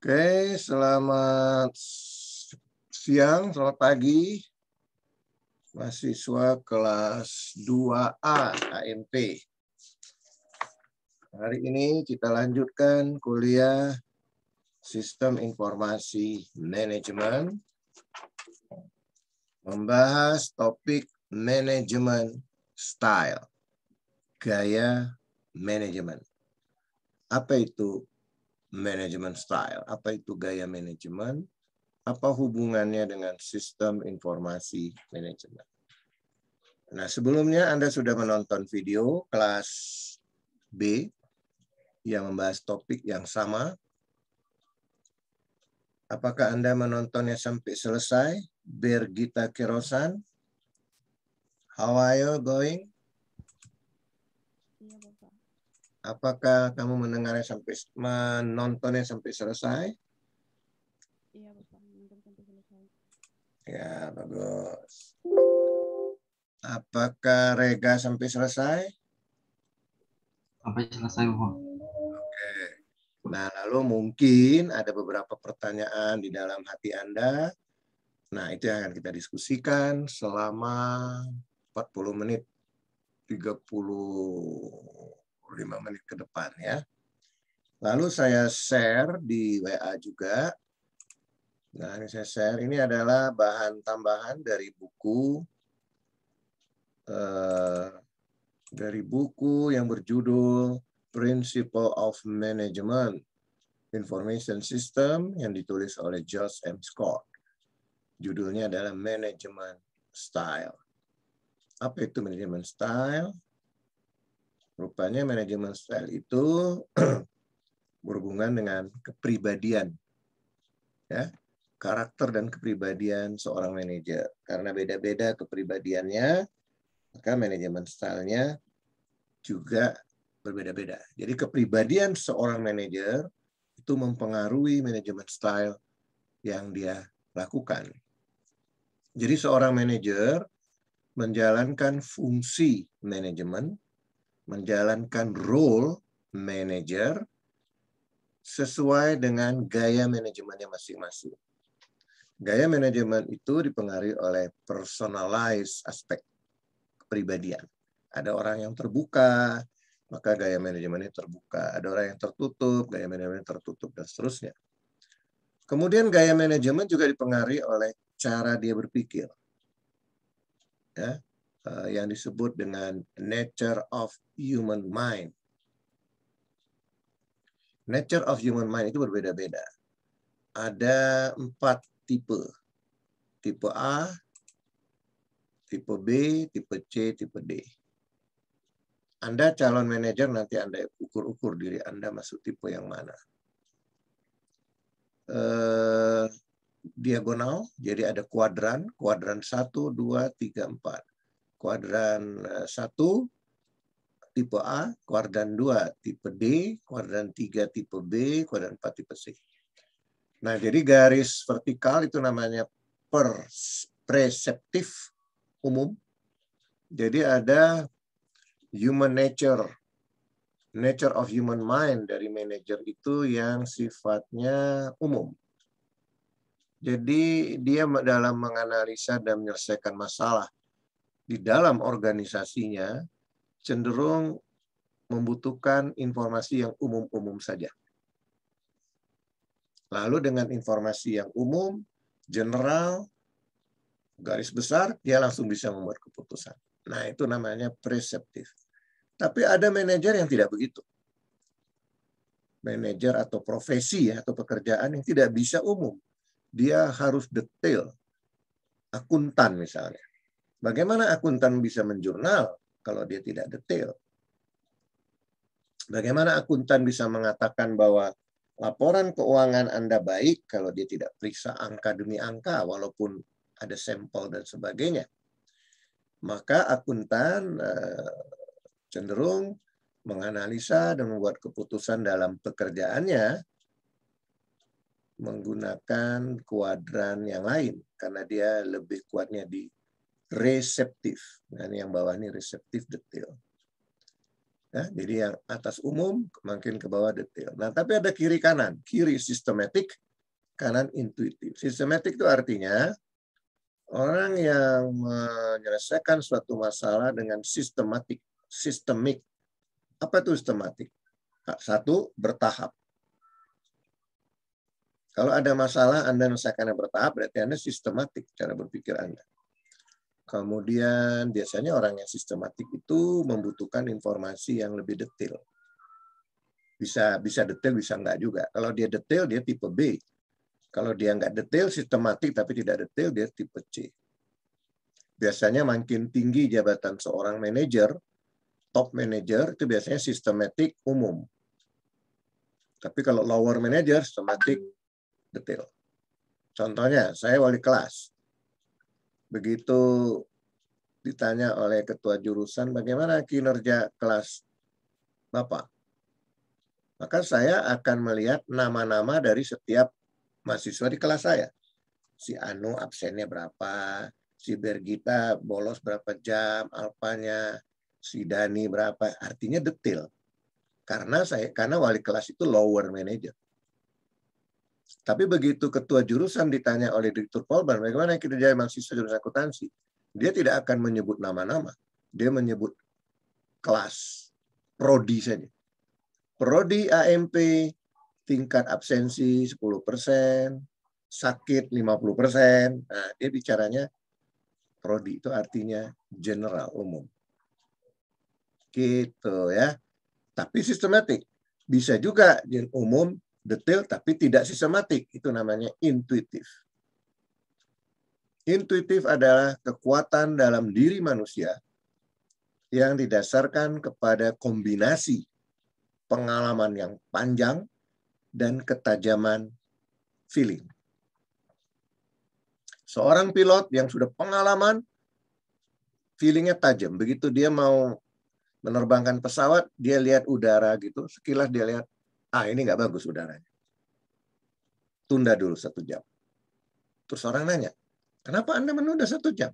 Oke, selamat siang, selamat pagi. Mahasiswa kelas 2A AMP. Hari ini kita lanjutkan kuliah Sistem Informasi Manajemen. Membahas topik manajemen style, gaya manajemen. Apa itu management style. Apa itu gaya manajemen? Apa hubungannya dengan sistem informasi manajemen? Nah, sebelumnya Anda sudah menonton video kelas B yang membahas topik yang sama. Apakah Anda menontonnya sampai selesai? Bergita Kirosan. How are you going? Apakah kamu mendengarnya sampai menontonnya sampai selesai? Iya, Bapak, menonton sampai selesai. Ya, bagus. Apakah Rega sampai selesai? Sampai selesai, Bapak. Oke. Nah, lalu mungkin ada beberapa pertanyaan di dalam hati Anda. Nah, itu yang akan kita diskusikan selama 40 menit. 30 45 menit ke depan ya. Lalu saya share di WA juga. Nah, ini saya share. Ini adalah bahan tambahan dari buku eh, dari buku yang berjudul Principle of Management Information System yang ditulis oleh George M. Scott. Judulnya adalah Management Style. Apa itu Management Style? Rupanya manajemen style itu berhubungan dengan kepribadian. Ya, karakter dan kepribadian seorang manajer. Karena beda-beda kepribadiannya, maka manajemen stylenya juga berbeda-beda. Jadi kepribadian seorang manajer itu mempengaruhi manajemen style yang dia lakukan. Jadi seorang manajer menjalankan fungsi manajemen menjalankan role manager sesuai dengan gaya manajemennya masing-masing. Gaya manajemen itu dipengaruhi oleh personalized aspek kepribadian. Ada orang yang terbuka, maka gaya manajemennya terbuka. Ada orang yang tertutup, gaya manajemennya tertutup, dan seterusnya. Kemudian gaya manajemen juga dipengaruhi oleh cara dia berpikir. Ya, Eh, yang disebut dengan nature of human mind. Nature of human mind itu berbeda-beda. Ada empat tipe. Tipe A, tipe B, tipe C, tipe D. Anda calon manajer nanti Anda ukur-ukur diri Anda masuk tipe yang mana. Eh, diagonal, jadi ada kuadran, kuadran 1, 2, 3, 4 kuadran 1 eh, tipe A, kuadran 2 tipe D, kuadran 3 tipe B, kuadran 4 tipe C. Nah, jadi garis vertikal itu namanya perspektif umum. Jadi ada human nature, nature of human mind dari manajer itu yang sifatnya umum. Jadi dia dalam menganalisa dan menyelesaikan masalah di dalam organisasinya cenderung membutuhkan informasi yang umum-umum saja. Lalu dengan informasi yang umum, general, garis besar, dia langsung bisa membuat keputusan. Nah, itu namanya preseptif. Tapi ada manajer yang tidak begitu. Manajer atau profesi ya, atau pekerjaan yang tidak bisa umum. Dia harus detail. Akuntan misalnya Bagaimana akuntan bisa menjurnal kalau dia tidak detail? Bagaimana akuntan bisa mengatakan bahwa laporan keuangan Anda baik kalau dia tidak periksa angka demi angka walaupun ada sampel dan sebagainya? Maka akuntan eh, cenderung menganalisa dan membuat keputusan dalam pekerjaannya menggunakan kuadran yang lain karena dia lebih kuatnya di reseptif. Nah, ini yang bawah ini reseptif detail. Nah, jadi yang atas umum makin ke bawah detail. Nah, tapi ada kiri kanan. Kiri sistematik, kanan intuitif. Sistematik itu artinya orang yang menyelesaikan suatu masalah dengan sistematik, sistemik. Apa itu sistematik? Nah, satu, bertahap. Kalau ada masalah Anda menyelesaikannya bertahap, berarti Anda sistematik cara berpikir Anda. Kemudian biasanya orang yang sistematik itu membutuhkan informasi yang lebih detail. Bisa bisa detail, bisa enggak juga. Kalau dia detail, dia tipe B. Kalau dia enggak detail, sistematik tapi tidak detail, dia tipe C. Biasanya makin tinggi jabatan seorang manajer, top manager itu biasanya sistematik umum. Tapi kalau lower manager, sistematik detail. Contohnya, saya wali kelas begitu ditanya oleh ketua jurusan bagaimana kinerja kelas Bapak. Maka saya akan melihat nama-nama dari setiap mahasiswa di kelas saya. Si Anu absennya berapa, si Bergita bolos berapa jam, Alpanya, si Dani berapa. Artinya detail. Karena saya karena wali kelas itu lower manager. Tapi begitu ketua jurusan ditanya oleh direktur Polban, bagaimana kita jadi mahasiswa jurusan akuntansi? Dia tidak akan menyebut nama-nama. Dia menyebut kelas, prodi saja. Prodi AMP tingkat absensi 10%, sakit 50%. Nah, dia bicaranya prodi itu artinya general umum. Gitu ya. Tapi sistematik. Bisa juga umum detail tapi tidak sistematik. Itu namanya intuitif. Intuitif adalah kekuatan dalam diri manusia yang didasarkan kepada kombinasi pengalaman yang panjang dan ketajaman feeling. Seorang pilot yang sudah pengalaman, feelingnya tajam. Begitu dia mau menerbangkan pesawat, dia lihat udara gitu, sekilas dia lihat ah ini nggak bagus udaranya. Tunda dulu satu jam. Terus orang nanya, kenapa Anda menunda satu jam?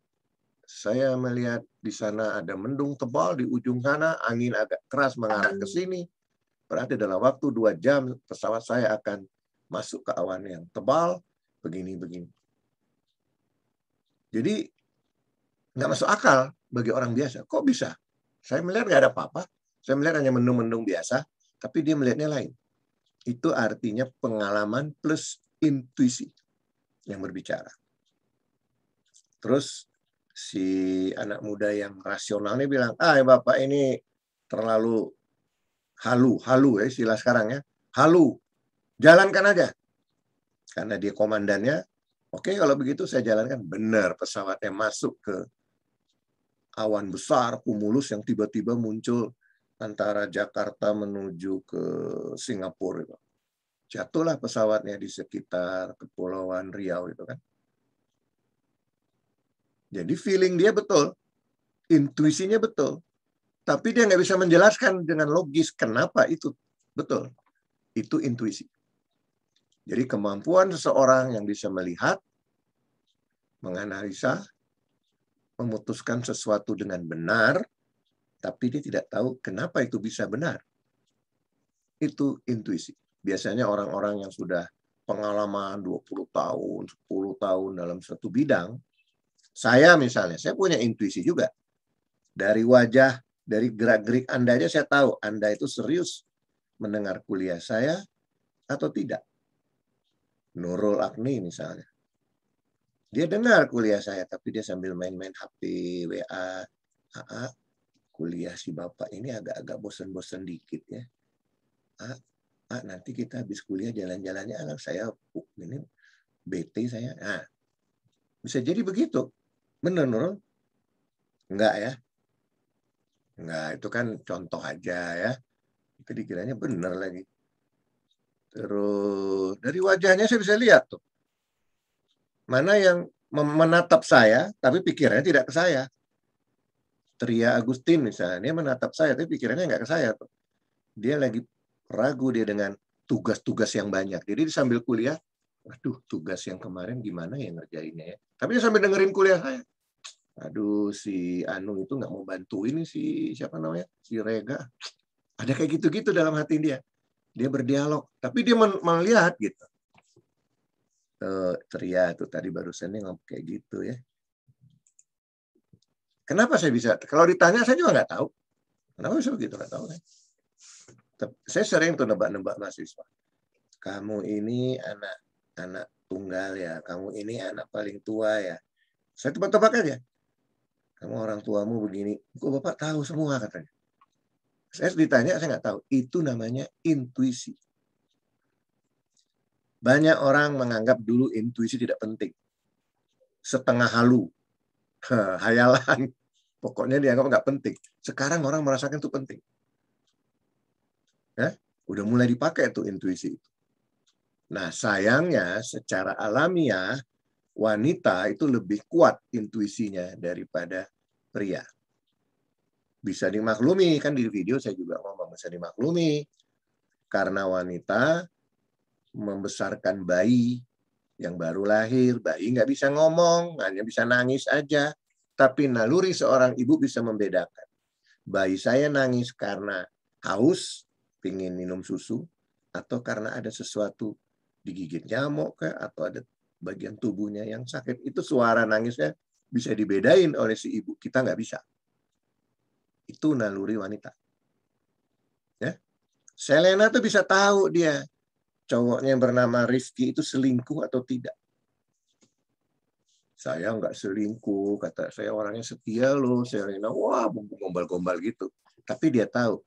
Saya melihat di sana ada mendung tebal di ujung sana, angin agak keras mengarah ke sini. Berarti dalam waktu dua jam pesawat saya akan masuk ke awan yang tebal, begini-begini. Jadi nggak masuk akal bagi orang biasa. Kok bisa? Saya melihat nggak ada apa-apa. Saya melihat hanya mendung-mendung biasa, tapi dia melihatnya lain. Itu artinya pengalaman plus intuisi yang berbicara. Terus si anak muda yang rasional ini bilang, ah ya, bapak ini terlalu halu, halu ya istilah sekarang ya, halu, jalankan aja. Karena dia komandannya, oke okay, kalau begitu saya jalankan. Benar, pesawatnya masuk ke awan besar, kumulus yang tiba-tiba muncul antara Jakarta menuju ke Singapura itu. Jatuhlah pesawatnya di sekitar kepulauan Riau itu kan. Jadi feeling dia betul, intuisinya betul, tapi dia nggak bisa menjelaskan dengan logis kenapa itu betul. Itu intuisi. Jadi kemampuan seseorang yang bisa melihat, menganalisa, memutuskan sesuatu dengan benar, tapi dia tidak tahu kenapa itu bisa benar. Itu intuisi. Biasanya orang-orang yang sudah pengalaman 20 tahun, 10 tahun dalam satu bidang, saya misalnya, saya punya intuisi juga. Dari wajah, dari gerak-gerik Anda aja saya tahu Anda itu serius mendengar kuliah saya atau tidak. Nurul Agni misalnya. Dia dengar kuliah saya, tapi dia sambil main-main HP, WA, AA, kuliah si bapak ini agak-agak bosen-bosen dikit ya. Ah, ah, nanti kita habis kuliah jalan-jalannya anak ah, saya uh, ini BT saya. Ah, bisa jadi begitu. Bener Nurul? Enggak ya? Enggak, itu kan contoh aja ya. Itu dikiranya benar lagi. Terus dari wajahnya saya bisa lihat tuh. Mana yang menatap saya tapi pikirannya tidak ke saya. Tria Agustin misalnya, dia menatap saya, tapi pikirannya nggak ke saya. Dia lagi ragu dia dengan tugas-tugas yang banyak. Jadi sambil kuliah, aduh tugas yang kemarin gimana ya ngerjainnya ya. Tapi dia sambil dengerin kuliah saya. Aduh si Anu itu nggak mau bantuin si siapa namanya si Rega. Ada kayak gitu-gitu dalam hati dia. Dia berdialog, tapi dia melihat gitu. Eh, Tria tuh tadi barusan dia ngomong kayak gitu ya. Kenapa saya bisa? Kalau ditanya saya juga nggak tahu. Kenapa bisa begitu nggak tahu kan? Saya sering tuh nebak-nebak mahasiswa. Kamu ini anak anak tunggal ya. Kamu ini anak paling tua ya. Saya tebak-tebak aja. Kamu orang tuamu begini. Kok bapak tahu semua katanya. Saya ditanya saya nggak tahu. Itu namanya intuisi. Banyak orang menganggap dulu intuisi tidak penting. Setengah halu hayalan. Pokoknya dianggap nggak penting. Sekarang orang merasakan itu penting. Ya, udah mulai dipakai tuh intuisi itu. Nah, sayangnya secara alamiah wanita itu lebih kuat intuisinya daripada pria. Bisa dimaklumi kan di video saya juga ngomong bisa dimaklumi karena wanita membesarkan bayi yang baru lahir, bayi nggak bisa ngomong, hanya bisa nangis aja. Tapi naluri seorang ibu bisa membedakan. Bayi saya nangis karena haus, pingin minum susu, atau karena ada sesuatu digigit nyamuk ke, atau ada bagian tubuhnya yang sakit. Itu suara nangisnya bisa dibedain oleh si ibu. Kita nggak bisa. Itu naluri wanita. Ya. Selena tuh bisa tahu dia cowoknya yang bernama Rifki itu selingkuh atau tidak. Saya nggak selingkuh, kata saya orangnya setia loh, saya rena, wah gombal-gombal gitu. Tapi dia tahu,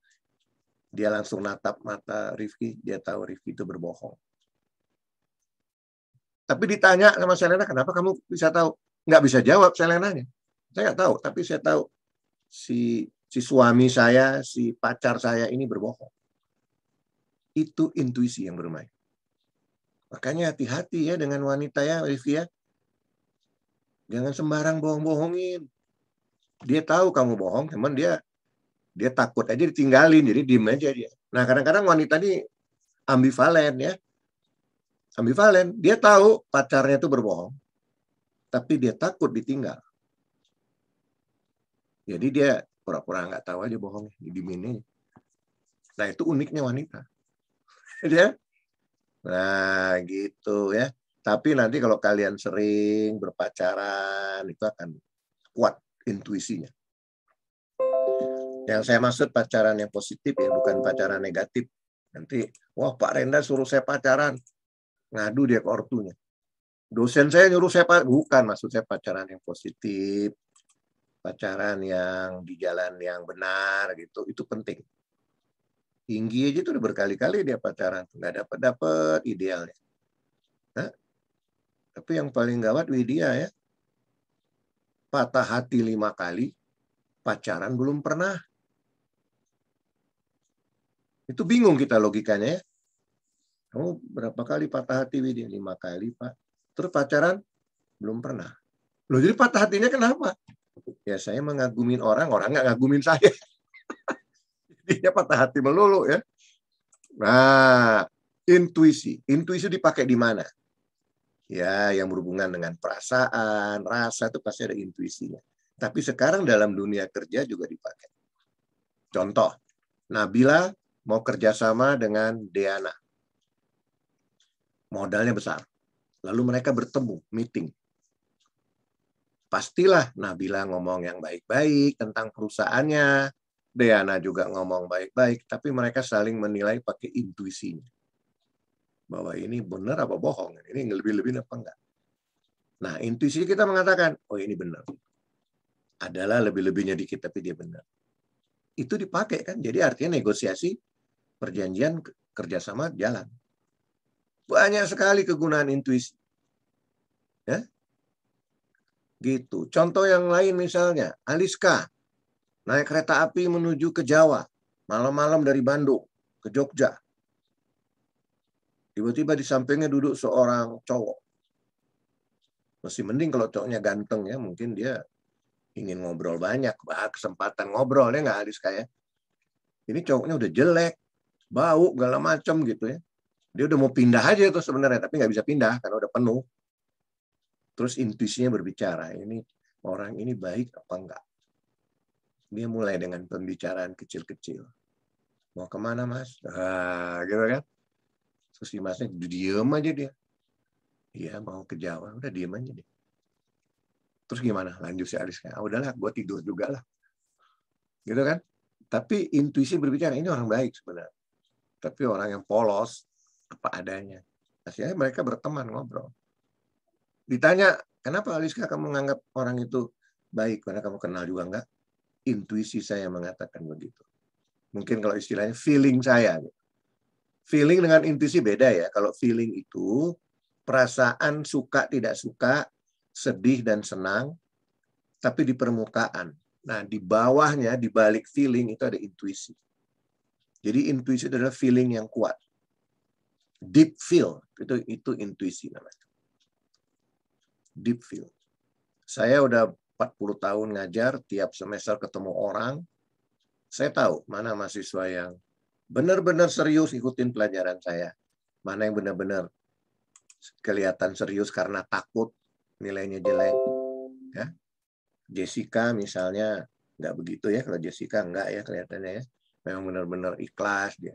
dia langsung natap mata Rifki, dia tahu Rifki itu berbohong. Tapi ditanya sama Selena, kenapa kamu bisa tahu? Nggak bisa jawab Selena. Saya nggak tahu, tapi saya tahu si si suami saya, si pacar saya ini berbohong. Itu intuisi yang bermain. Makanya hati-hati ya dengan wanita ya, Olivia ya. Jangan sembarang bohong-bohongin. Dia tahu kamu bohong, cuman dia dia takut aja ditinggalin, jadi diem aja dia. Nah kadang-kadang wanita ini ambivalen ya. Ambivalen, dia tahu pacarnya itu berbohong, tapi dia takut ditinggal. Jadi dia pura-pura nggak tahu aja bohong, di aja. Nah itu uniknya wanita. ya. Nah, gitu ya. Tapi nanti kalau kalian sering berpacaran itu akan kuat intuisinya. Yang saya maksud pacaran yang positif ya, bukan pacaran negatif. Nanti, wah Pak Renda suruh saya pacaran. Ngadu dia ke ortunya. Dosen saya nyuruh saya pacaran. Bukan, maksud saya pacaran yang positif. Pacaran yang di jalan yang benar gitu. Itu penting tinggi aja tuh berkali-kali dia pacaran nggak dapat dapat idealnya Hah? tapi yang paling gawat Widya ya patah hati lima kali pacaran belum pernah itu bingung kita logikanya ya kamu berapa kali patah hati Widya lima kali pak terus pacaran belum pernah lo jadi patah hatinya kenapa ya saya mengagumin orang orang nggak ngagumin saya dia patah hati melulu ya. Nah, intuisi. Intuisi dipakai di mana? Ya, yang berhubungan dengan perasaan, rasa itu pasti ada intuisinya. Tapi sekarang dalam dunia kerja juga dipakai. Contoh, Nabila mau kerjasama dengan Deana. Modalnya besar. Lalu mereka bertemu, meeting. Pastilah Nabila ngomong yang baik-baik tentang perusahaannya, Deana juga ngomong baik-baik, tapi mereka saling menilai pakai intuisinya. Bahwa ini benar apa bohong, ini lebih-lebih apa enggak. Nah, intuisi kita mengatakan, oh ini benar. Adalah lebih-lebihnya dikit, tapi dia benar. Itu dipakai kan, jadi artinya negosiasi, perjanjian, kerjasama jalan. Banyak sekali kegunaan intuisi. Ya? Gitu. Contoh yang lain misalnya, Aliska naik kereta api menuju ke Jawa, malam-malam dari Bandung ke Jogja. Tiba-tiba di sampingnya duduk seorang cowok. Masih mending kalau cowoknya ganteng ya, mungkin dia ingin ngobrol banyak, bah, kesempatan ngobrol ya nggak habis kayak ini cowoknya udah jelek, bau, segala macam gitu ya. Dia udah mau pindah aja tuh sebenarnya, tapi nggak bisa pindah karena udah penuh. Terus intuisinya berbicara, ini orang ini baik apa enggak? dia mulai dengan pembicaraan kecil-kecil mau kemana mas ah gitu kan terus si masnya diem aja dia iya mau ke Jawa udah diem aja dia terus gimana lanjut si Aris Ah, ah, udahlah gue tidur juga lah gitu kan tapi intuisi berbicara ini orang baik sebenarnya tapi orang yang polos apa adanya akhirnya mereka berteman ngobrol ditanya kenapa Aliska kamu menganggap orang itu baik karena kamu kenal juga enggak intuisi saya mengatakan begitu. Mungkin kalau istilahnya feeling saya. Feeling dengan intuisi beda ya. Kalau feeling itu perasaan suka tidak suka, sedih dan senang, tapi di permukaan. Nah, di bawahnya, di balik feeling itu ada intuisi. Jadi intuisi adalah feeling yang kuat. Deep feel, itu itu intuisi namanya. Deep feel. Saya udah 40 tahun ngajar, tiap semester ketemu orang, saya tahu mana mahasiswa yang benar-benar serius ikutin pelajaran saya. Mana yang benar-benar kelihatan serius karena takut nilainya jelek. Ya. Jessica misalnya nggak begitu ya kalau Jessica nggak ya kelihatannya ya. Memang benar-benar ikhlas dia.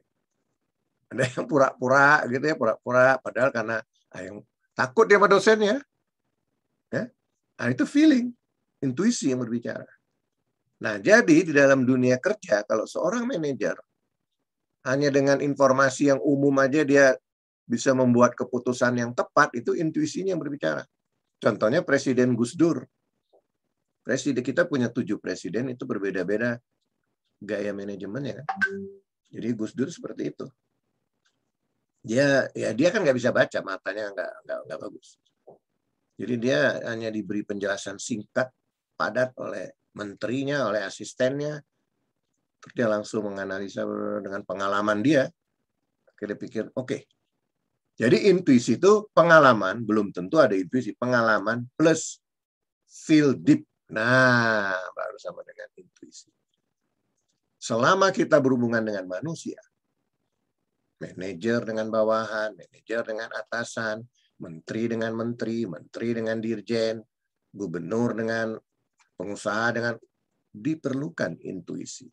Ada yang pura-pura gitu ya, pura-pura padahal karena yang takut dia sama dosennya. Ya. Nah, itu feeling intuisi yang berbicara. Nah, jadi di dalam dunia kerja, kalau seorang manajer hanya dengan informasi yang umum aja dia bisa membuat keputusan yang tepat, itu intuisinya yang berbicara. Contohnya Presiden Gus Dur. Presiden kita punya tujuh presiden itu berbeda-beda gaya manajemennya. Kan? Jadi Gus Dur seperti itu. Dia ya dia kan nggak bisa baca matanya nggak nggak nggak bagus. Jadi dia hanya diberi penjelasan singkat padat oleh menterinya, oleh asistennya. dia langsung menganalisa dengan pengalaman dia. Akhirnya pikir, oke. Okay. Jadi intuisi itu pengalaman, belum tentu ada intuisi, pengalaman plus feel deep. Nah, baru sama dengan intuisi. Selama kita berhubungan dengan manusia, manajer dengan bawahan, manajer dengan atasan, menteri dengan menteri, menteri dengan dirjen, gubernur dengan pengusaha dengan diperlukan intuisi.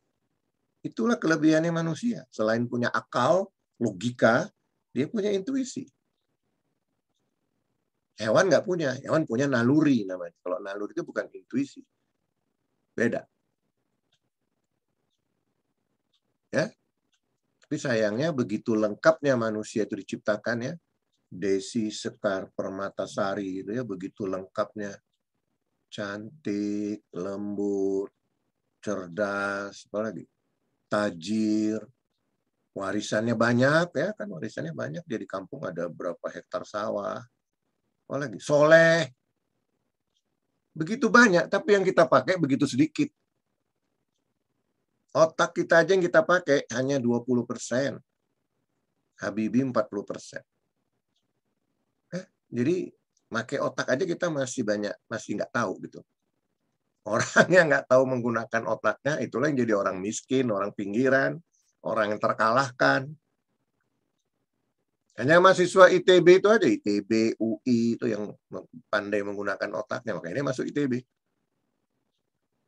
Itulah kelebihannya manusia. Selain punya akal, logika, dia punya intuisi. Hewan nggak punya. Hewan punya naluri namanya. Kalau naluri itu bukan intuisi. Beda. Ya. Tapi sayangnya begitu lengkapnya manusia itu diciptakan ya. Desi Sekar Permatasari itu ya begitu lengkapnya cantik, lembut, cerdas, apa lagi? Tajir, warisannya banyak ya kan warisannya banyak dia di kampung ada berapa hektar sawah, apa lagi? Soleh, begitu banyak tapi yang kita pakai begitu sedikit. Otak kita aja yang kita pakai hanya 20 persen. Habibi 40 persen. Eh, jadi pakai otak aja kita masih banyak masih nggak tahu gitu orang yang nggak tahu menggunakan otaknya itulah yang jadi orang miskin orang pinggiran orang yang terkalahkan hanya mahasiswa ITB itu aja ITB UI itu yang pandai menggunakan otaknya makanya dia masuk ITB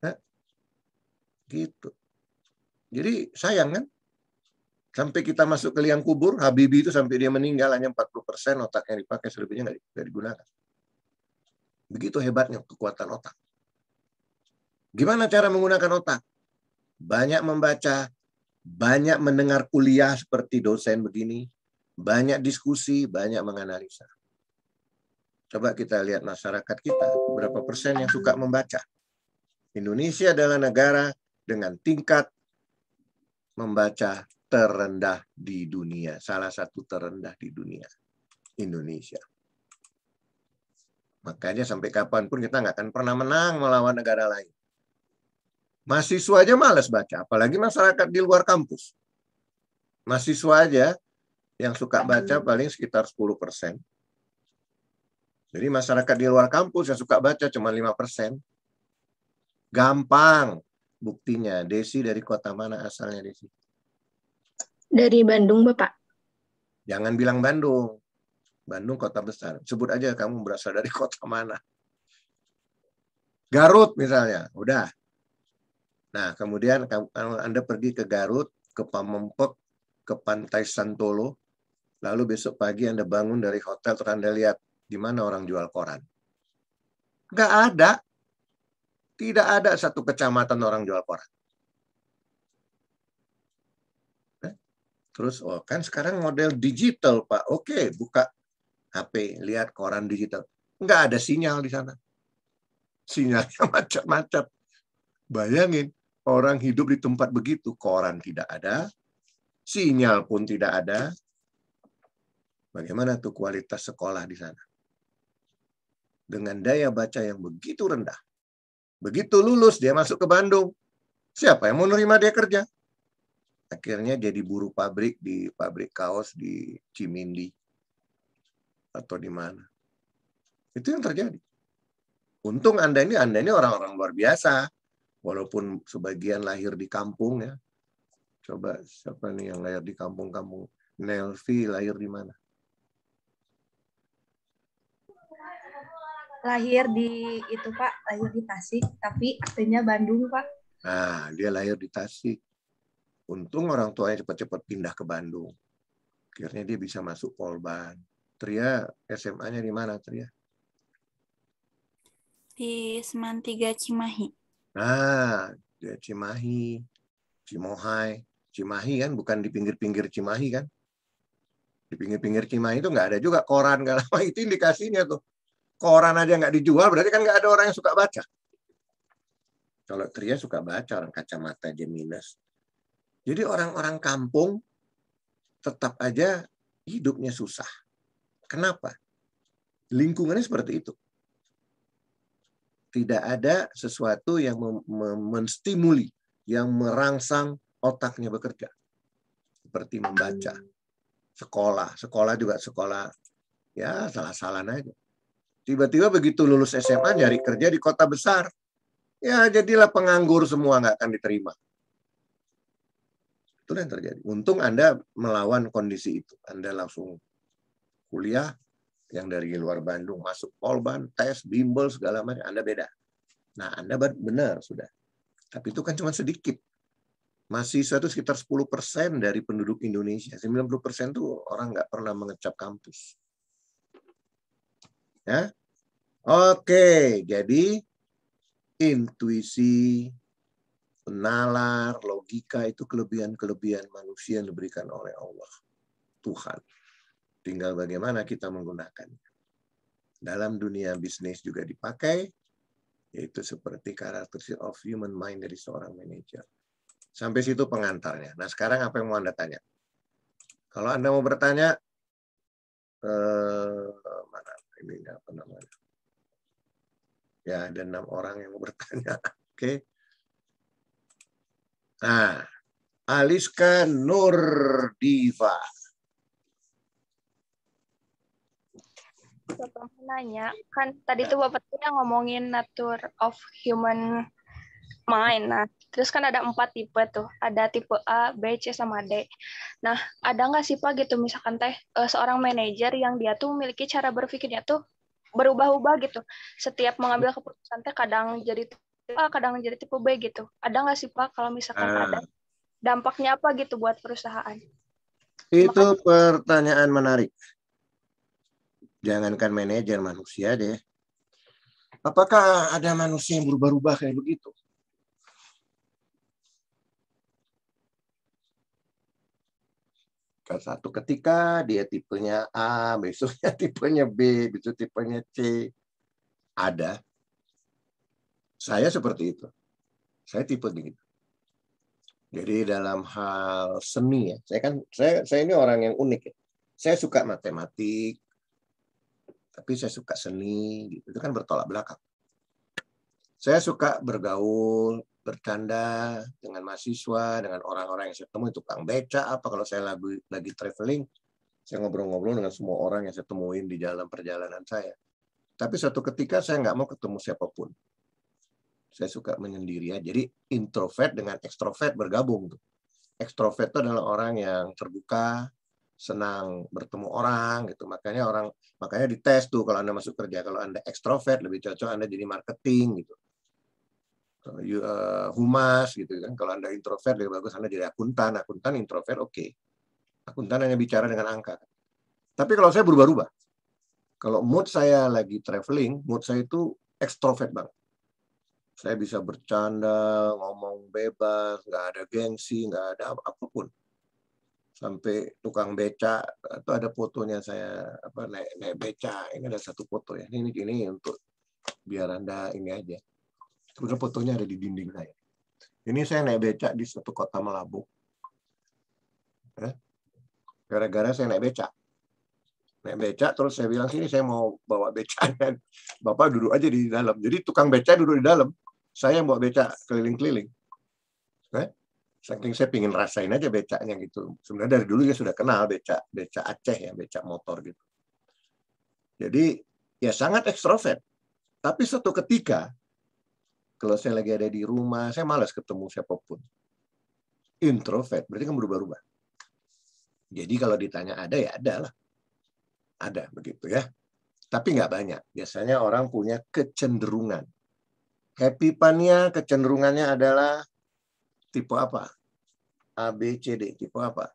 nah, gitu jadi sayang kan Sampai kita masuk ke liang kubur, Habibie itu sampai dia meninggal hanya 40% yang dipakai, selebihnya nggak digunakan. Begitu hebatnya kekuatan otak. Gimana cara menggunakan otak? Banyak membaca, banyak mendengar kuliah seperti dosen begini, banyak diskusi, banyak menganalisa. Coba kita lihat masyarakat kita, berapa persen yang suka membaca. Indonesia adalah negara dengan tingkat membaca terendah di dunia, salah satu terendah di dunia, Indonesia. Makanya sampai kapanpun kita nggak akan pernah menang melawan negara lain. Mahasiswa aja males baca, apalagi masyarakat di luar kampus. Mahasiswa aja yang suka baca paling sekitar 10 persen. Jadi masyarakat di luar kampus yang suka baca cuma 5 persen. Gampang buktinya. Desi dari kota mana asalnya Desi? Dari Bandung, Bapak. Jangan bilang Bandung. Bandung kota besar. Sebut aja kamu berasal dari kota mana. Garut misalnya, udah. Nah, kemudian Anda pergi ke Garut, ke Pamempek, ke Pantai Santolo, lalu besok pagi Anda bangun dari hotel terus Anda lihat di mana orang jual koran. Nggak ada. Tidak ada satu kecamatan orang jual koran. Terus oh kan sekarang model digital Pak. Oke, buka HP, lihat koran digital. Enggak ada sinyal di sana. Sinyalnya macet-macet. Bayangin, orang hidup di tempat begitu, koran tidak ada, sinyal pun tidak ada. Bagaimana tuh kualitas sekolah di sana? Dengan daya baca yang begitu rendah. Begitu lulus, dia masuk ke Bandung. Siapa yang mau nerima dia kerja? akhirnya jadi buruh pabrik di pabrik kaos di Cimindi atau di mana. Itu yang terjadi. Untung Anda ini Anda ini orang-orang luar biasa walaupun sebagian lahir di kampung ya. Coba siapa nih yang lahir di kampung-kampung? Nelvi lahir di mana? Lahir di itu Pak, lahir di Tasik, tapi aslinya Bandung Pak. Nah, dia lahir di Tasik. Untung orang tuanya cepat-cepat pindah ke Bandung. Akhirnya dia bisa masuk Polban. Tria SMA-nya di mana Tria? Di Semantiga Cimahi. Nah, di Cimahi, Cimohai. Cimahi kan bukan di pinggir-pinggir Cimahi kan? Di pinggir-pinggir Cimahi itu nggak ada juga koran nggak lama itu indikasinya tuh. Koran aja nggak dijual berarti kan nggak ada orang yang suka baca. Kalau Tria suka baca orang kacamata aja minus. Jadi orang-orang kampung tetap aja hidupnya susah. Kenapa? Lingkungannya seperti itu. Tidak ada sesuatu yang menstimuli, yang merangsang otaknya bekerja. Seperti membaca, sekolah, sekolah juga sekolah ya salah salah aja. Tiba-tiba begitu lulus SMA nyari kerja di kota besar, ya jadilah penganggur semua nggak akan diterima Itulah yang terjadi. Untung Anda melawan kondisi itu. Anda langsung kuliah yang dari luar Bandung masuk Polban, tes, bimbel, segala macam. Anda beda. Nah, Anda benar sudah. Tapi itu kan cuma sedikit. Masih itu sekitar 10% dari penduduk Indonesia. 90% tuh orang nggak pernah mengecap kampus. Ya, Oke, jadi intuisi nalar, logika itu kelebihan-kelebihan manusia yang diberikan oleh Allah, Tuhan. Tinggal bagaimana kita menggunakan. Dalam dunia bisnis juga dipakai, yaitu seperti karakteristik of human mind dari seorang manajer. Sampai situ pengantarnya. Nah sekarang apa yang mau Anda tanya? Kalau Anda mau bertanya, eh, mana ini apa namanya? Ya, ada enam orang yang mau bertanya. Oke. Okay. Nah, aliskan Nur Diva. Bapak nanya, kan tadi tuh Bapak yang ngomongin nature of human mind. Nah, terus kan ada empat tipe tuh. Ada tipe A, B, C, sama D. Nah, ada nggak sih Pak gitu misalkan teh eh, seorang manajer yang dia tuh memiliki cara berpikirnya tuh berubah-ubah gitu. Setiap mengambil keputusan teh kadang jadi uh, kadang menjadi tipe B gitu. Ada nggak sih Pak kalau misalkan uh, ada dampaknya apa gitu buat perusahaan? Itu Makan. pertanyaan menarik. Jangankan manajer manusia deh. Apakah ada manusia yang berubah-ubah kayak begitu? Kalau satu ketika dia tipenya A, besoknya tipenya B, besok tipenya C. Ada saya seperti itu. Saya tipe gitu. Jadi dalam hal seni ya, saya kan saya saya ini orang yang unik ya. Saya suka matematik, tapi saya suka seni, gitu. itu kan bertolak belakang. Saya suka bergaul, bercanda dengan mahasiswa, dengan orang-orang yang saya temui, tukang beca apa kalau saya lagi lagi traveling, saya ngobrol-ngobrol dengan semua orang yang saya temuin di dalam perjalanan saya. Tapi suatu ketika saya nggak mau ketemu siapapun saya suka menyendiri ya jadi introvert dengan ekstrovert bergabung tuh ekstrovert itu adalah orang yang terbuka senang bertemu orang gitu makanya orang makanya dites tuh kalau anda masuk kerja kalau anda ekstrovert lebih cocok anda jadi marketing gitu eh, humas gitu kan kalau anda introvert lebih bagus anda jadi akuntan akuntan introvert oke okay. akuntan hanya bicara dengan angka tapi kalau saya berubah-ubah kalau mood saya lagi traveling mood saya itu ekstrovert banget saya bisa bercanda ngomong bebas nggak ada gengsi nggak ada apapun sampai tukang beca itu ada fotonya saya apa naik naik beca ini ada satu foto ya ini ini untuk biar anda ini aja kemudian fotonya ada di dinding saya ini saya naik beca di satu kota Malabo ya. gara-gara saya naik beca naik beca terus saya bilang sini saya mau bawa becanya bapak duduk aja di dalam jadi tukang beca duduk di dalam saya yang bawa becak keliling-keliling. Right? Saking saya pingin rasain aja becaknya gitu. Sebenarnya dari dulu ya sudah kenal becak, becak Aceh ya, becak motor gitu. Jadi ya sangat ekstrovert. Tapi suatu ketika, kalau saya lagi ada di rumah, saya malas ketemu siapapun. Introvert, berarti kan berubah-ubah. Jadi kalau ditanya ada, ya ada lah. Ada, begitu ya. Tapi nggak banyak. Biasanya orang punya kecenderungan Happy Pania kecenderungannya adalah tipe apa? A, B, C, D. Tipe apa?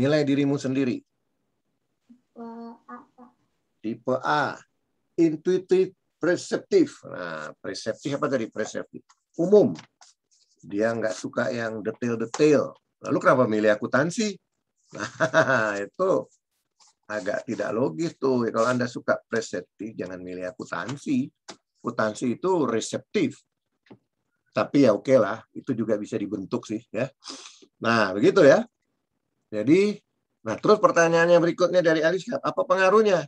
Nilai dirimu sendiri. Tipe A. Intuitif, preseptif. Nah, preseptif apa tadi? Preseptif. Umum. Dia nggak suka yang detail-detail. Lalu kenapa milih akuntansi? Nah, itu agak tidak logis tuh. kalau Anda suka preseptif, jangan milih akuntansi. Akuntansi itu reseptif. Tapi ya oke okay lah, itu juga bisa dibentuk sih ya. Nah, begitu ya. Jadi, nah terus pertanyaannya berikutnya dari Ariska, apa pengaruhnya?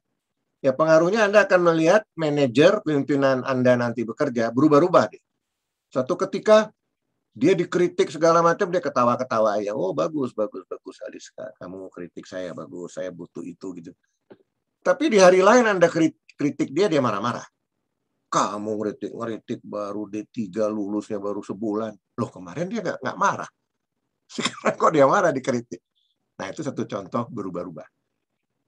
Ya pengaruhnya Anda akan melihat manajer pimpinan Anda nanti bekerja berubah-ubah. deh Suatu ketika dia dikritik segala macam dia ketawa-ketawa aja oh bagus bagus bagus Aliska kamu kritik saya bagus saya butuh itu gitu tapi di hari lain anda kritik dia dia marah-marah kamu ngeritik ngeritik baru D3 lulusnya baru sebulan loh kemarin dia nggak nggak marah sekarang kok dia marah dikritik nah itu satu contoh berubah-ubah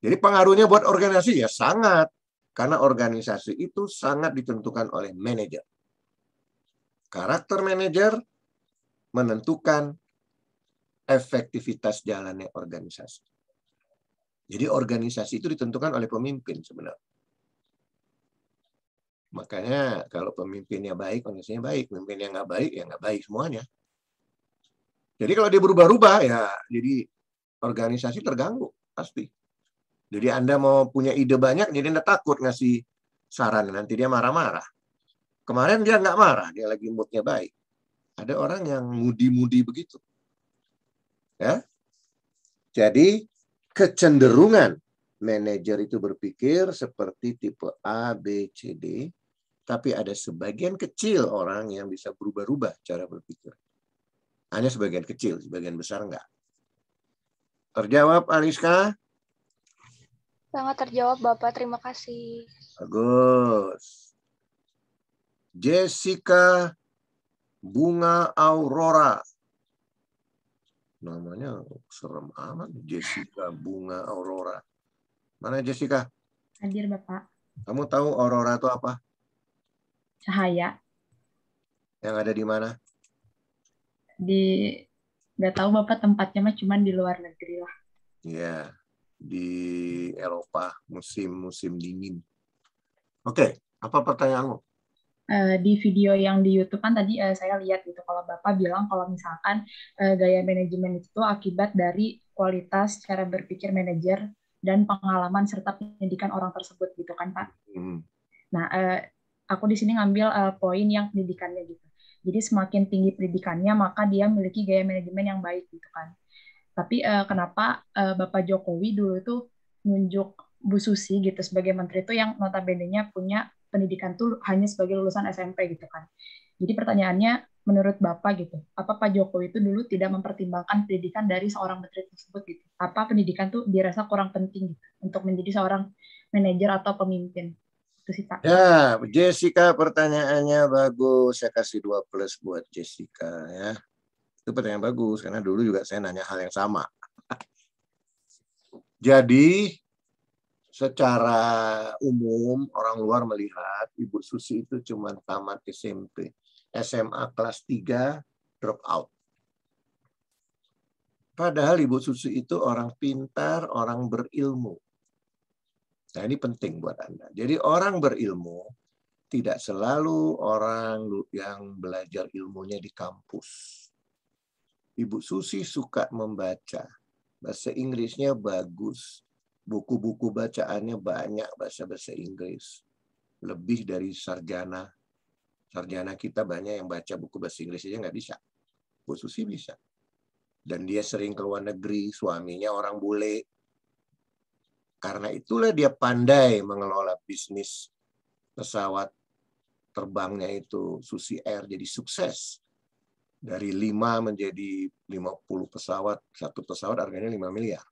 jadi pengaruhnya buat organisasi ya sangat karena organisasi itu sangat ditentukan oleh manajer karakter manajer menentukan efektivitas jalannya organisasi. Jadi organisasi itu ditentukan oleh pemimpin sebenarnya. Makanya kalau pemimpinnya baik, organisasinya baik. Pemimpin yang nggak baik, ya nggak baik semuanya. Jadi kalau dia berubah-ubah, ya jadi organisasi terganggu, pasti. Jadi Anda mau punya ide banyak, jadi Anda takut ngasih saran. Nanti dia marah-marah. Kemarin dia nggak marah, dia lagi moodnya baik. Ada orang yang mudi-mudi begitu. Ya. Jadi kecenderungan manajer itu berpikir seperti tipe A, B, C, D, tapi ada sebagian kecil orang yang bisa berubah-ubah cara berpikir. Hanya sebagian kecil, sebagian besar enggak. Terjawab Ariska. Sangat terjawab Bapak, terima kasih. Bagus. Jessica bunga aurora. Namanya serem amat, Jessica bunga aurora. Mana Jessica? Hadir Bapak. Kamu tahu aurora itu apa? Cahaya. Yang ada di mana? Di nggak tahu Bapak tempatnya mah cuman di luar negeri lah. Iya, di Eropa musim-musim dingin. Oke, okay, apa pertanyaanmu? Eh, di video yang di YouTube kan tadi uh, saya lihat gitu kalau Bapak bilang kalau misalkan uh, gaya manajemen itu akibat dari kualitas cara berpikir manajer dan pengalaman serta pendidikan orang tersebut gitu kan Pak. Hmm. Nah, uh, aku di sini ngambil uh, poin yang pendidikannya gitu. Jadi semakin tinggi pendidikannya maka dia memiliki gaya manajemen yang baik gitu kan. Tapi uh, kenapa uh, Bapak Jokowi dulu itu nunjuk Bu Susi gitu sebagai menteri itu yang notabene-nya punya pendidikan tuh hanya sebagai lulusan SMP gitu kan. Jadi pertanyaannya menurut Bapak gitu, apa Pak Jokowi itu dulu tidak mempertimbangkan pendidikan dari seorang menteri tersebut gitu? Apa pendidikan tuh dirasa kurang penting gitu, untuk menjadi seorang manajer atau pemimpin? Itu sih Pak. Ya, Jessica pertanyaannya bagus. Saya kasih dua plus buat Jessica ya. Itu pertanyaan bagus karena dulu juga saya nanya hal yang sama. Jadi secara umum orang luar melihat Ibu Susi itu cuma tamat SMP. SMA kelas 3 drop out. Padahal Ibu Susi itu orang pintar, orang berilmu. Nah ini penting buat Anda. Jadi orang berilmu tidak selalu orang yang belajar ilmunya di kampus. Ibu Susi suka membaca. Bahasa Inggrisnya bagus buku-buku bacaannya banyak bahasa-bahasa Inggris. Lebih dari sarjana. Sarjana kita banyak yang baca buku bahasa Inggris aja nggak bisa. Bu Susi bisa. Dan dia sering ke luar negeri, suaminya orang bule. Karena itulah dia pandai mengelola bisnis pesawat terbangnya itu Susi Air jadi sukses. Dari lima menjadi 50 pesawat, satu pesawat harganya 5 miliar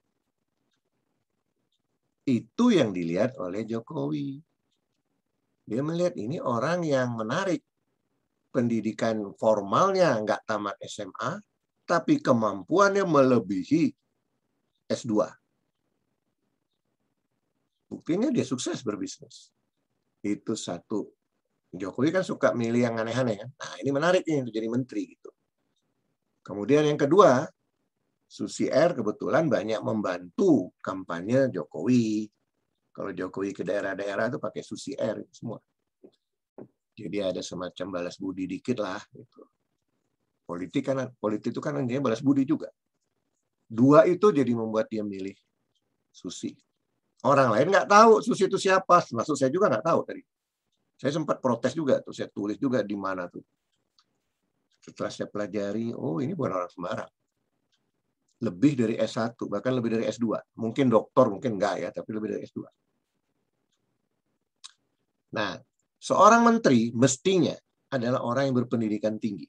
itu yang dilihat oleh Jokowi. Dia melihat ini orang yang menarik. Pendidikan formalnya nggak tamat SMA, tapi kemampuannya melebihi S2. Buktinya dia sukses berbisnis. Itu satu. Jokowi kan suka milih yang aneh-aneh kan. Nah ini menarik nih untuk jadi menteri gitu. Kemudian yang kedua, Susi Air kebetulan banyak membantu kampanye Jokowi. Kalau Jokowi ke daerah-daerah itu pakai Susi Air itu semua. Jadi ada semacam balas budi dikit lah. Gitu. Politik kan politik itu kan intinya balas budi juga. Dua itu jadi membuat dia milih Susi. Orang lain nggak tahu Susi itu siapa, maksud saya juga nggak tahu tadi. Saya sempat protes juga tuh, saya tulis juga di mana tuh. Setelah saya pelajari, oh ini bukan orang Semarang lebih dari S1, bahkan lebih dari S2. Mungkin dokter, mungkin enggak ya, tapi lebih dari S2. Nah, seorang menteri mestinya adalah orang yang berpendidikan tinggi.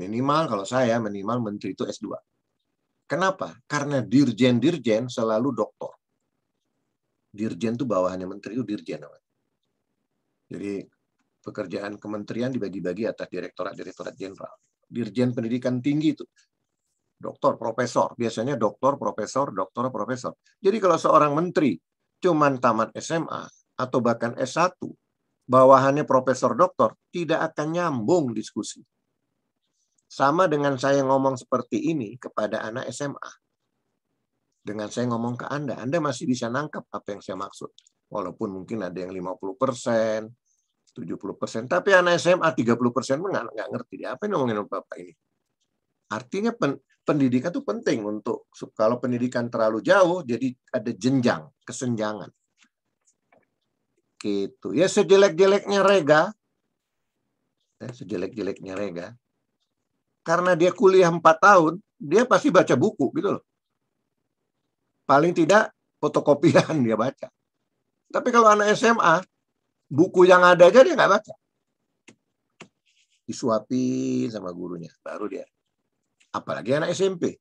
Minimal kalau saya, minimal menteri itu S2. Kenapa? Karena dirjen-dirjen selalu doktor. Dirjen itu bawahannya menteri itu dirjen. Jadi pekerjaan kementerian dibagi-bagi atas direktorat-direktorat jenderal. Dirjen pendidikan tinggi itu doktor, profesor. Biasanya doktor, profesor, dokter, profesor. Jadi kalau seorang menteri cuman tamat SMA atau bahkan S1, bawahannya profesor, dokter tidak akan nyambung diskusi. Sama dengan saya ngomong seperti ini kepada anak SMA. Dengan saya ngomong ke Anda, Anda masih bisa nangkap apa yang saya maksud. Walaupun mungkin ada yang 50 persen, 70 persen. Tapi anak SMA 30 persen nggak, ngerti. apa yang ngomongin Bapak ini? Artinya pendidikan itu penting untuk kalau pendidikan terlalu jauh jadi ada jenjang kesenjangan gitu ya sejelek-jeleknya rega ya, sejelek-jeleknya rega karena dia kuliah empat tahun dia pasti baca buku gitu loh paling tidak fotokopian dia baca tapi kalau anak SMA buku yang ada aja dia nggak baca disuapin sama gurunya baru dia apalagi anak SMP.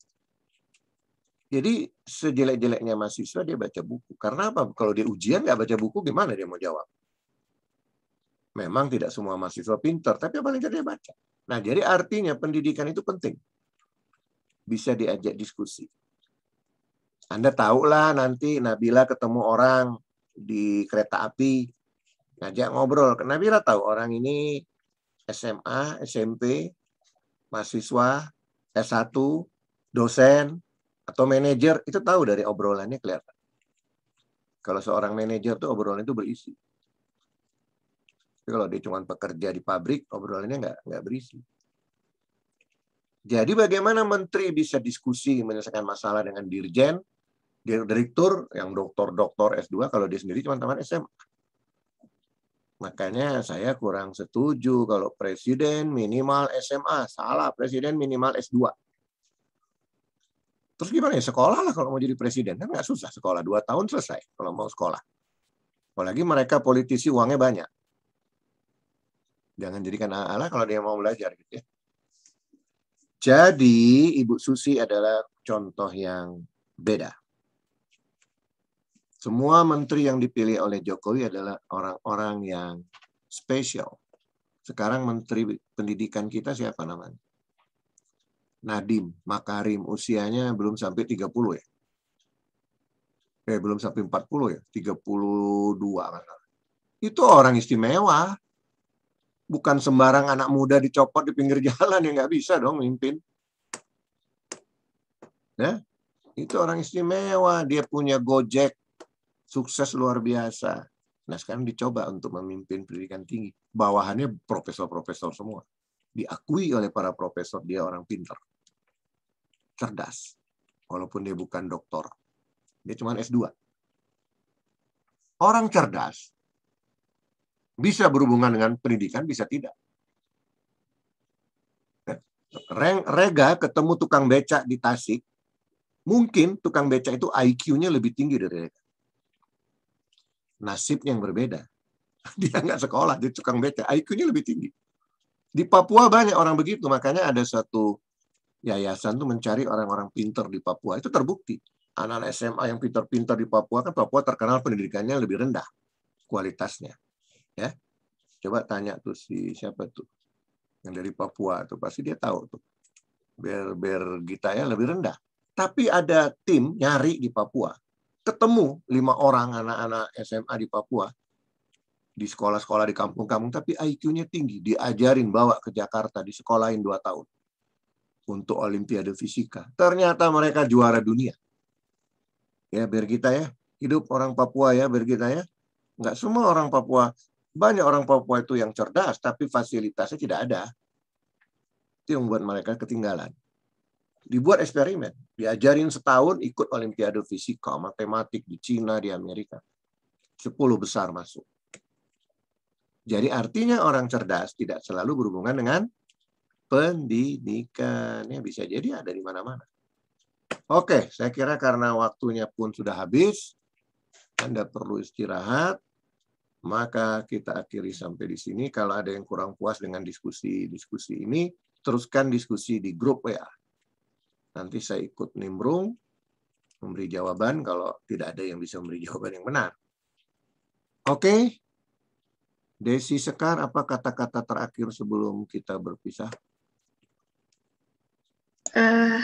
Jadi sejelek-jeleknya mahasiswa dia baca buku. Karena apa? Kalau dia ujian nggak baca buku, gimana dia mau jawab? Memang tidak semua mahasiswa pintar, tapi paling tidak dia baca. Nah, jadi artinya pendidikan itu penting. Bisa diajak diskusi. Anda tahulah nanti Nabila ketemu orang di kereta api, ngajak ngobrol. Nabila tahu orang ini SMA, SMP, mahasiswa, S1, dosen, atau manajer itu tahu dari obrolannya kelihatan. Kalau seorang manajer tuh obrolan itu berisi. Tapi kalau dia cuma pekerja di pabrik, obrolannya nggak nggak berisi. Jadi bagaimana menteri bisa diskusi menyelesaikan masalah dengan dirjen, direktur yang doktor-doktor S2 kalau dia sendiri cuma teman SMA. Makanya saya kurang setuju kalau presiden minimal SMA. Salah, presiden minimal S2. Terus gimana ya? Sekolah lah kalau mau jadi presiden. Kan nggak susah sekolah. Dua tahun selesai kalau mau sekolah. Apalagi mereka politisi uangnya banyak. Jangan jadikan ala-ala kalau dia mau belajar gitu ya. Jadi Ibu Susi adalah contoh yang beda. Semua menteri yang dipilih oleh Jokowi adalah orang-orang yang spesial. Sekarang menteri pendidikan kita siapa namanya? Nadim Makarim usianya belum sampai 30 ya. Eh belum sampai 40 ya, 32 masalah. Kan? Itu orang istimewa. Bukan sembarang anak muda dicopot di pinggir jalan yang nggak bisa dong mimpin. Ya. Itu orang istimewa, dia punya Gojek, sukses luar biasa. Nah sekarang dicoba untuk memimpin pendidikan tinggi. Bawahannya profesor-profesor semua. Diakui oleh para profesor dia orang pinter. Cerdas. Walaupun dia bukan doktor. Dia cuma S2. Orang cerdas bisa berhubungan dengan pendidikan, bisa tidak. Rega ketemu tukang becak di Tasik, mungkin tukang becak itu IQ-nya lebih tinggi dari Rega nasib yang berbeda. Dia nggak sekolah, dia tukang beca. IQ-nya lebih tinggi. Di Papua banyak orang begitu, makanya ada satu yayasan tuh mencari orang-orang pinter di Papua. Itu terbukti. Anak-anak SMA yang pinter-pinter di Papua, kan Papua terkenal pendidikannya lebih rendah kualitasnya. ya Coba tanya tuh si siapa tuh yang dari Papua tuh pasti dia tahu tuh. Ber ber gitanya lebih rendah. Tapi ada tim nyari di Papua ketemu lima orang anak-anak SMA di Papua di sekolah-sekolah di kampung-kampung tapi IQ-nya tinggi diajarin bawa ke Jakarta di sekolahin dua tahun untuk Olimpiade Fisika ternyata mereka juara dunia ya biar kita ya hidup orang Papua ya biar kita ya nggak semua orang Papua banyak orang Papua itu yang cerdas tapi fasilitasnya tidak ada itu yang membuat mereka ketinggalan dibuat eksperimen, diajarin setahun ikut olimpiade fisika, matematik di Cina, di Amerika. 10 besar masuk. Jadi artinya orang cerdas tidak selalu berhubungan dengan pendidikan. Ya, bisa jadi ada di mana-mana. Oke, saya kira karena waktunya pun sudah habis, Anda perlu istirahat, maka kita akhiri sampai di sini. Kalau ada yang kurang puas dengan diskusi-diskusi ini, teruskan diskusi di grup WA. Nanti saya ikut nimbrung, memberi jawaban kalau tidak ada yang bisa memberi jawaban yang benar. Oke, okay. Desi Sekar, apa kata-kata terakhir sebelum kita berpisah? Uh,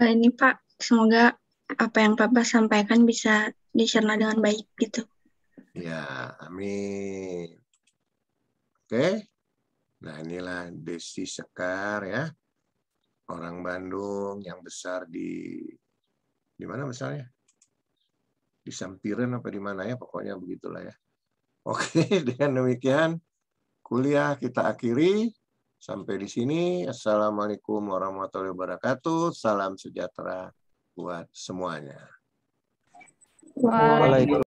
ini Pak, semoga apa yang Papa sampaikan bisa dicerna dengan baik gitu. Ya, amin. Oke, okay. nah inilah Desi Sekar ya orang Bandung yang besar di di mana besarnya? Di Sampiran apa di mana ya pokoknya begitulah ya. Oke, dengan demikian kuliah kita akhiri sampai di sini. Assalamualaikum warahmatullahi wabarakatuh. Salam sejahtera buat semuanya. Waalaikumsalam.